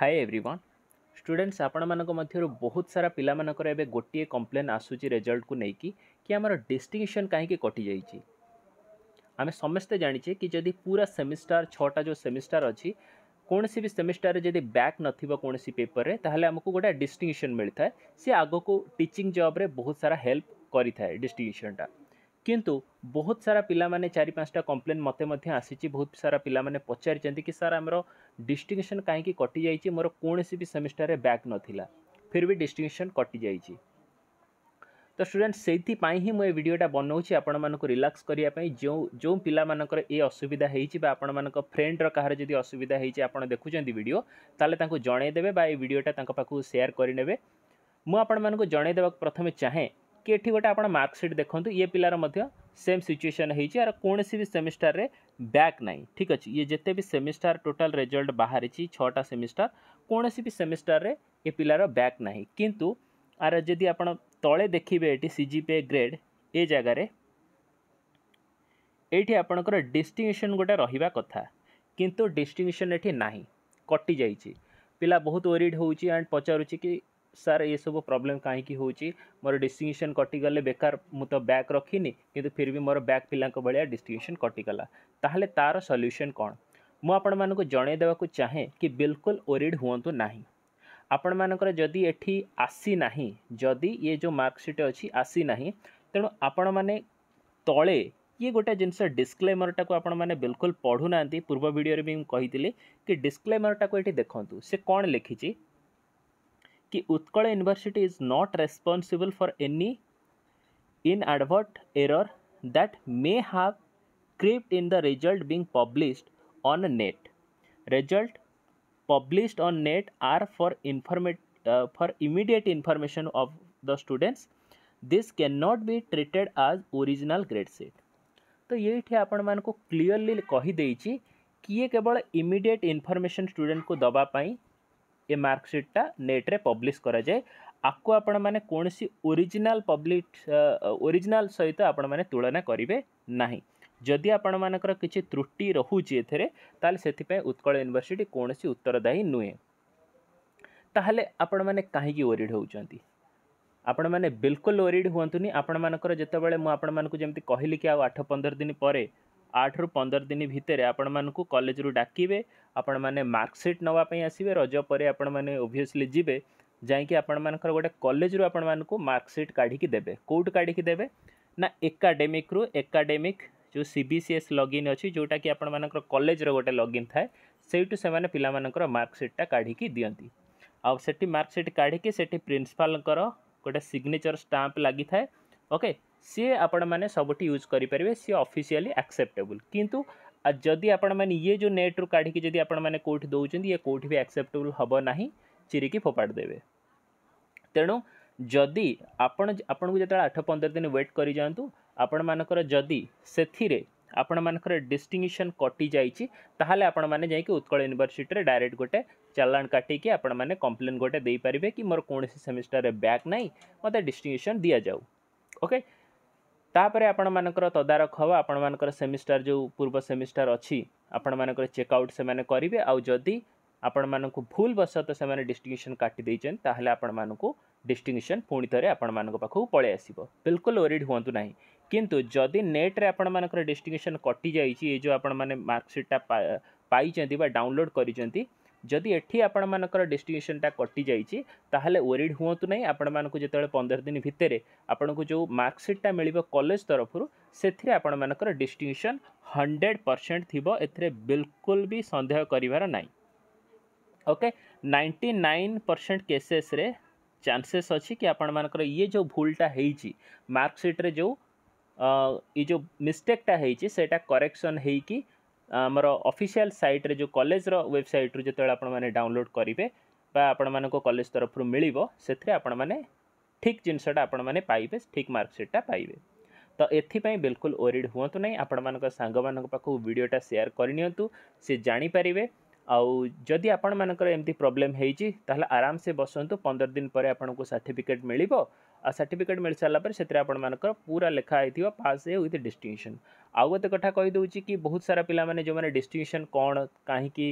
high everyone students ଆପଣମାନଙ୍କ ମଧ୍ୟରୁ ବହୁତ ସାରା ପିଲାମାନଙ୍କର ଏବେ ଗୋଟିଏ କମ୍ପ୍ଲେନ୍ ଆସୁଛି ରେଜଲ୍ଟକୁ ନେଇକି କି ଆମର ଡିଷ୍ଟିଂସନ୍ କାହିଁକି କଟିଯାଇଛି ଆମେ ସମସ୍ତେ ଜାଣିଛେ କି ଯଦି ପୁରା ସେମିଷ୍ଟାର ଛଅଟା ଯେଉଁ ସେମିଷ୍ଟାର ଅଛି କୌଣସି ବି ସେମିଷ୍ଟାରରେ ଯଦି ବ୍ୟାକ୍ ନଥିବ କୌଣସି ପେପରରେ ତାହେଲେ ଆମକୁ ଗୋଟେ ଡିଷ୍ଟିଂସନ୍ ମିଳିଥାଏ ସେ ଆଗକୁ ଟିଚିଂ ଜବ୍ରେ ବହୁତ ସାରା ହେଲ୍ପ କରିଥାଏ ଡିଷ୍ଟିଂସନ୍ଟା କିନ୍ତୁ ବହୁତ ସାରା ପିଲାମାନେ ଚାରି ପାଞ୍ଚଟା କମ୍ପ୍ଲେନ୍ ମୋତେ ମଧ୍ୟ ଆସିଛି ବହୁତ ସାରା ପିଲାମାନେ ପଚାରିଛନ୍ତି କି ସାର୍ ଆମର ଡିଷ୍ଟିଂସନ୍ କାହିଁକି କଟିଯାଇଛି ମୋର କୌଣସି ବି ସେମିଷ୍ଟାରରେ ବ୍ୟାକ୍ ନଥିଲା ଫିର୍ ବି ଡିଷ୍ଟିଂସନ୍ କଟିଯାଇଛି ତ ଷ୍ଟୁଡେଣ୍ଟ ସେଇଥିପାଇଁ ହିଁ ମୁଁ ଏ ଭିଡ଼ିଓଟା ବନାଉଛି ଆପଣମାନଙ୍କୁ ରିଲାକ୍ସ କରିବା ପାଇଁ ଯେଉଁ ଯେଉଁ ପିଲାମାନଙ୍କର ଏ ଅସୁବିଧା ହେଇଛି ବା ଆପଣମାନଙ୍କ ଫ୍ରେଣ୍ଡର କାହାର ଯଦି ଅସୁବିଧା ହେଇଛି ଆପଣ ଦେଖୁଛନ୍ତି ଭିଡ଼ିଓ ତାହେଲେ ତାଙ୍କୁ ଜଣାଇଦେବେ ବା ଏ ଭିଡ଼ିଓଟା ତାଙ୍କ ପାଖକୁ ସେୟାର କରିନେବେ ମୁଁ ଆପଣମାନଙ୍କୁ ଜଣାଇ ଦେବାକୁ ପ୍ରଥମେ ଚାହେଁ कि ये गोटे आप मार्कसीट देखते ये पिलार सेम सिचुएसन होर कौन भी सेमिस्टर में बैक ना ठीक अच्छे ये जिते भी सेमिस्टार टोटाल रेजल्ट बाहरी छटा सेमिस्टार कौन भी सेमिस्टार में ये पिलार बैक ना कि आर जी आप ते देखिए ये सी सीजीपीए ग्रेड ए जगार ये आपणकर डिस्टिंगशन गोटे रहा कथा कितु डिस्टिंगशन ये ना कटि जा पिला बहुत ओरीड हो पचारूँ कि सार ये सब प्रोब्लेम कहीं हूँ मोर डिस्टिंगशन कटिगले बेकार मुझे बैग रखी कि फिर भी मोर बैग पिला भाया डिस्टिंगशन कटिगला तेल तार सल्यूशन कौन मुझे जनईदे चाहे कि बिलकुल ओरीड हूँ तो ना आपण मानक जदि एटी आसी ना जदि ये जो मार्कसीट अच्छी आसी ना तेणु आपण मैने तले ये गोटे जिनस डिस्क्लेमरटा को आपने बिल्कुल पढ़ू ना पूर्व भिडियो भी कही कि डिस्क्लेमर टाक ये देखूँ से कौन लिखी कि Utkal university is not responsible for any inadvertent error that may have crept in the result being published on net result published on net are for informate for immediate information of the students this can not be treated as original grade sheet तो ये आपण मानक clearly किए केवल immediate information student को दबापाई ଏ ମାର୍କସିଟ୍ଟା ନେଟ୍ରେ publish କରାଯାଏ ଆକୁ ଆପଣମାନେ କୌଣସି ଓରିଜିନାଲ୍ ପବ୍ଲିକ୍ ଓରିଜିନାଲ୍ ସହିତ ଆପଣମାନେ ତୁଳନା କରିବେ ନାହିଁ ଯଦି ଆପଣମାନଙ୍କର କିଛି ତ୍ରୁଟି ରହୁଛି ଏଥିରେ ତାହେଲେ ସେଥିପାଇଁ ଉତ୍କଳ ୟୁନିଭର୍ସିଟି କୌଣସି ଉତ୍ତରଦାୟୀ ନୁହେଁ ତାହେଲେ ଆପଣମାନେ କାହିଁକି ୱରିଡ଼୍ ହେଉଛନ୍ତି ଆପଣମାନେ ବିଲକୁଲ ୱରିଡ଼୍ ହୁଅନ୍ତୁନି ଆପଣମାନଙ୍କର ଯେତେବେଳେ ମୁଁ ଆପଣମାନଙ୍କୁ ଯେମିତି କହିଲି କି ଆଉ ଆଠ ପନ୍ଦର ଦିନ ପରେ आठ रु पंदर दिन भितर आपण कलेज रु डाके आपण मैंने मार्कसीट नापी आसवे रज पर आपसली जी जाकिर गोटे कलेज रु आपको मार्कसीट काढ़ देवे कौट काढ़ देवे ना एकाडेमिक्रु एकाडेमिक जो सी बी सी एस लगिन अच्छी जोटा कि आपर कलेज गोटे लगिन थाए से से पाला मार्कसीटा काढ़ दिंती आउ से मार्कसीट काढ़ प्रिंसिपाल गोटे सिग्नेचर स्टाप लगी ओके ସିଏ ଆପଣମାନେ ସବୁଠି ୟୁଜ୍ କରିପାରିବେ ସିଏ ଅଫିସିଆଲି ଆକ୍ସେପ୍ଟେବୁଲ୍ କିନ୍ତୁ ଯଦି ଆପଣମାନେ ଇଏ ଯେଉଁ ନେଟ୍ରୁ କାଢ଼ିକି ଯଦି ଆପଣମାନେ କେଉଁଠି ଦେଉଛନ୍ତି ଇଏ କେଉଁଠି ବି ଆକ୍ସେପ୍ଟେବୁଲ୍ ହେବ ନାହିଁ ଚିରିକି ଫୋପାଡ଼ି ଦେବେ ତେଣୁ ଯଦି ଆପଣ ଆପଣଙ୍କୁ ଯେତେବେଳେ ଆଠ ପନ୍ଦର ଦିନ ୱେଟ୍ କରିଯାଆନ୍ତୁ ଆପଣମାନଙ୍କର ଯଦି ସେଥିରେ ଆପଣମାନଙ୍କର ଡିଷ୍ଟିଂସନ୍ କଟିଯାଇଛି ତାହେଲେ ଆପଣମାନେ ଯାଇକି ଉତ୍କଳ ୟୁନିଭର୍ସିଟିରେ ଡାଇରେକ୍ଟ ଗୋଟେ ଚାଲାଣ କାଟିକି ଆପଣମାନେ କମ୍ପ୍ଲେନ୍ ଗୋଟେ ଦେଇପାରିବେ କି ମୋର କୌଣସି ସେମିଷ୍ଟାରରେ ବ୍ୟାକ୍ ନାହିଁ ମୋତେ ଡିଷ୍ଟିଂସନ୍ ଦିଆଯାଉ ଓକେ ତାପରେ ଆପଣମାନଙ୍କର ତଦାରଖ ହେବ ଆପଣମାନଙ୍କର ସେମିଷ୍ଟାର ଯେଉଁ ପୂର୍ବ ସେମିଷ୍ଟାର ଅଛି ଆପଣମାନଙ୍କର ଚେକ୍ଆଉଟ୍ ସେମାନେ କରିବେ ଆଉ ଯଦି ଆପଣମାନଙ୍କୁ ଭୁଲ ବଶତଃ ସେମାନେ ଡିଷ୍ଟିଙ୍ଗୁସନ୍ କାଟି ଦେଇଛନ୍ତି ତାହେଲେ ଆପଣମାନଙ୍କୁ ଡିଷ୍ଟିଙ୍ଗୁସନ୍ ପୁଣି ଥରେ ଆପଣମାନଙ୍କ ପାଖକୁ ପଳାଇ ଆସିବ ବିଲକୁଲ ଓରିଡ଼ ହୁଅନ୍ତୁ ନାହିଁ କିନ୍ତୁ ଯଦି ନେଟ୍ରେ ଆପଣମାନଙ୍କର ଡିଷ୍ଟିଙ୍ଗୁସନ୍ କଟିଯାଇଛି ଏ ଯେଉଁ ଆପଣମାନେ ମାର୍କସିଟ୍ଟା ପାଇଛନ୍ତି ବା ଡାଉନଲୋଡ଼୍ କରିଛନ୍ତି ଯଦି ଏଠି ଆପଣମାନଙ୍କର ଡେଷ୍ଟିନେସନ୍ଟା କଟିଯାଇଛି ତାହେଲେ ୱରିଡ଼୍ ହୁଅନ୍ତୁ ନାହିଁ ଆପଣମାନଙ୍କୁ ଯେତେବେଳେ ପନ୍ଦର ଦିନ ଭିତରେ ଆପଣଙ୍କୁ ଯେଉଁ ମାର୍କସିଟ୍ଟା ମିଳିବ କଲେଜ ତରଫରୁ ସେଥିରେ ଆପଣମାନଙ୍କର ଡେଷ୍ଟିନେସନ୍ ହଣ୍ଡ୍ରେଡ଼ ପରସେଣ୍ଟ ଥିବ ଏଥିରେ ବିଲକୁଲ ବି ସନ୍ଦେହ କରିବାର ନାହିଁ ଓକେ ନାଇଣ୍ଟି ନାଇନ୍ ପରସେଣ୍ଟ କେସେସ୍ରେ ଚାନ୍ସେସ୍ ଅଛି କି ଆପଣମାନଙ୍କର ଇଏ ଯେଉଁ ଭୁଲଟା ହେଇଛି ମାର୍କସିଟ୍ରେ ଯେଉଁ ଏ ଯେଉଁ ମିଷ୍ଟେକ୍ଟା ହେଇଛି ସେଇଟା କରେକ୍ସନ୍ ହେଇକି ଆମର ଅଫିସିଆଲ୍ ସାଇଟ୍ରେ ଯେଉଁ କଲେଜର ୱେବସାଇଟ୍ରୁ ଯେତେବେଳେ ଆପଣମାନେ ଡାଉନଲୋଡ଼୍ କରିବେ ବା ଆପଣମାନଙ୍କ କଲେଜ ତରଫରୁ ମିଳିବ ସେଥିରେ ଆପଣମାନେ ଠିକ୍ ଜିନିଷଟା ଆପଣମାନେ ପାଇବେ ଠିକ୍ ମାର୍କସିଟ୍ଟା ପାଇବେ ତ ଏଥିପାଇଁ ବିଲକୁଲ ଓରିଡ଼୍ ହୁଅନ୍ତୁ ନାହିଁ ଆପଣମାନଙ୍କ ସାଙ୍ଗମାନଙ୍କ ପାଖକୁ ଭିଡ଼ିଓଟା ସେୟାର କରିନିଅନ୍ତୁ ସେ ଜାଣିପାରିବେ ଆଉ ଯଦି ଆପଣମାନଙ୍କର ଏମିତି ପ୍ରୋବ୍ଲେମ୍ ହେଇଛି ତାହେଲେ ଆରାମସେ ବସନ୍ତୁ ପନ୍ଦର ଦିନ ପରେ ଆପଣଙ୍କୁ ସାର୍ଟିଫିକେଟ୍ ମିଳିବ ଆଉ ସାର୍ଟିଫିକେଟ୍ ମିଳିସାରିଲା ପରେ ସେଥିରେ ଆପଣମାନଙ୍କର ପୁରା ଲେଖା ହେଇଥିବ ପାସ୍ ଏ ୱିଥ୍ ଡିଷ୍ଟିଂସନ୍ ଆଉ ଗୋଟେ କଥା କହିଦେଉଛି କି ବହୁତ ସାରା ପିଲାମାନେ ଯେଉଁମାନେ ଡିଷ୍ଟିଂସନ୍ କ'ଣ କାହିଁକି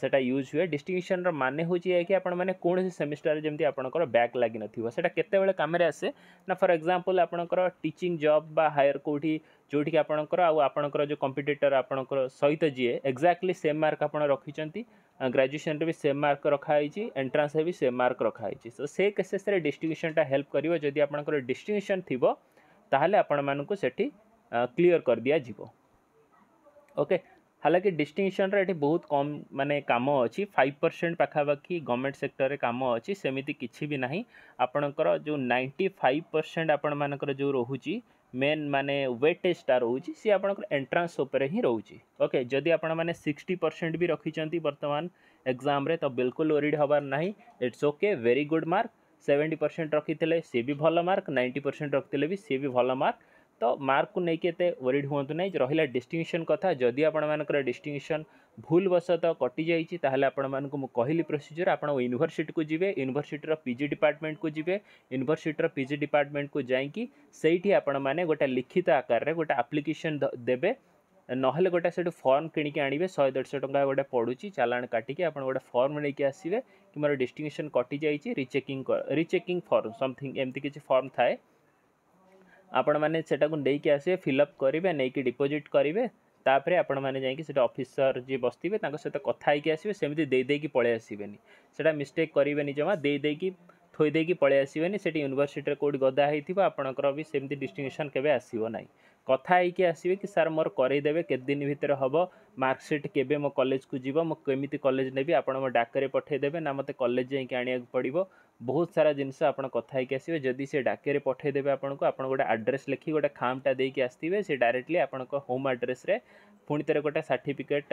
सेटा यूज हुए डिस्टिंगशन रे हो कि आपने माने कोन से सेमेस्टर रे जेमती आपण बैक लागि नथिबो सेटा केते बेले काम आसे ना फर एग्जांपल आप कर टीचिंग जॉब बा हायर कौटी जोठी कि आपण जो कॉम्पिटिटर आपण कर सहित जिए एग्जैक्टली सेम मार्क आप रखी चंती भी सेम मार्क रखाई है भी सेम मार्क रखा है जी सो से केसेस डिस्टिंगशन टा हेल्प कर डिस्टिंगशन थिबो ताहाले आपण मानन को सेठी कर दिया ओके हालांकि डिस्टिंगशन रि बहुत कम माने काम अच्छी फाइव परसेंट पखापाखि गवर्नमेंट सेक्टर में कम अच्छी सेमती किसी भी ना आपणकर जो नाइंटी फाइव परसेंट आपण जो रोचे मेन माने वेटेजा रोचे सी आप एंट्रान्स हिं रोच ओके जदि आपने सिक्सटी परसेंट भी रखिंट बर्तमान एग्जाम तो बिल्कुल ओरीड हबार ना it's okay very good mark seventy percent रखी थे सी भी भल मार्क नाइंटी परसेंट रखी भी सी भी भल मार्क तो मार्क को लेकिन एत वरीड हूँ ना रहा डिस्टिंगशन कथ जदि आपर डिस्टिंगशन भूलवशत कटि जाइए आपण मूँ कहली प्रोसीजर आप यूनिभर्सीट को जी यूनिभर्सीटर पिजी डिपार्टमेंट को जी यूनिभर्सीटर पिजी डिपार्टमेंट को जाकि आपण गोटे लिखित आकार में गोटे आप्लिकेसन देते ना गोटे से फर्म किणिक आणवे शहे देश टाँग गोटे पड़ू चलाण काटिकी आप गोटे फर्म लेकिन आसवे कि मोर डिस्टिंगशन कटि जाइए रिचेकिंग रिचेकिंग फर्म समथिंग एमती किसी फर्म थाए आपण मैंने देक आस फिलअप करेंगे नहीं डिपोजिट करेंगे तापर आप अफिसर जी बसवे सहित कथी आसवे सेमती पलि आसवेनि से मिस्टेक करेंगे जमा देक थोदे पलि आसवेनि से यूनिभर्सीटे कौट गदाही थोड़ा आपंकर भी सेमती डिस्टिंगशन केस କଥା ହେଇକି ଆସିବେ କି ସାର୍ ମୋର କରେଇଦେବେ କେତେ ଦିନ ଭିତରେ ହେବ ମାର୍କସିଟ୍ କେବେ ମୋ କଲେଜକୁ ଯିବ ମୁଁ କେମିତି କଲେଜ ନେବି ଆପଣ ମୋ ଡାକରେ ପଠାଇଦେବେ ନା ମୋତେ କଲେଜ ଯାଇକି ଆଣିବାକୁ ପଡ଼ିବ ବହୁତ ସାରା ଜିନିଷ ଆପଣ କଥା ହେଇକି ଆସିବେ ଯଦି ସେ ଡାକରେ ପଠାଇଦେବେ ଆପଣଙ୍କୁ ଆପଣ ଗୋଟେ ଆଡ୍ରେସ୍ ଲେଖି ଗୋଟେ ଖାମ୍ଟା ଦେଇକି ଆସିଥିବେ ସେ ଡାଇରେକ୍ଟଲି ଆପଣଙ୍କ ହୋମ୍ ଆଡ୍ରେସ୍ରେ ପୁଣି ଥରେ ଗୋଟେ ସାର୍ଟିଫିକେଟ୍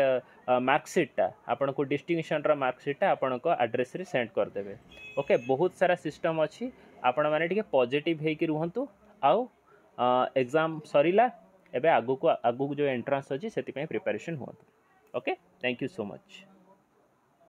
ମାର୍କସିଟ୍ଟା ଆପଣଙ୍କୁ ଡିଷ୍ଟିଂସନ୍ର ମାର୍କସିଟ୍ଟା ଆପଣଙ୍କ ଆଡ୍ରେସ୍ରେ ସେଣ୍ଡ କରିଦେବେ ଓକେ ବହୁତ ସାରା ସିଷ୍ଟମ୍ ଅଛି ଆପଣମାନେ ଟିକେ ପଜିଟିଭ୍ ହେଇକି ରୁହନ୍ତୁ ଆଉ ଏକ୍ଜାମ୍ ସରିଲା ଏବେ ଆଗକୁ ଆଗକୁ ଯେଉଁ ଏଣ୍ଟ୍ରାନ୍ସ ଅଛି ସେଥିପାଇଁ ପ୍ରିପାରେସନ୍ ହୁଅନ୍ତୁ okay thank you so much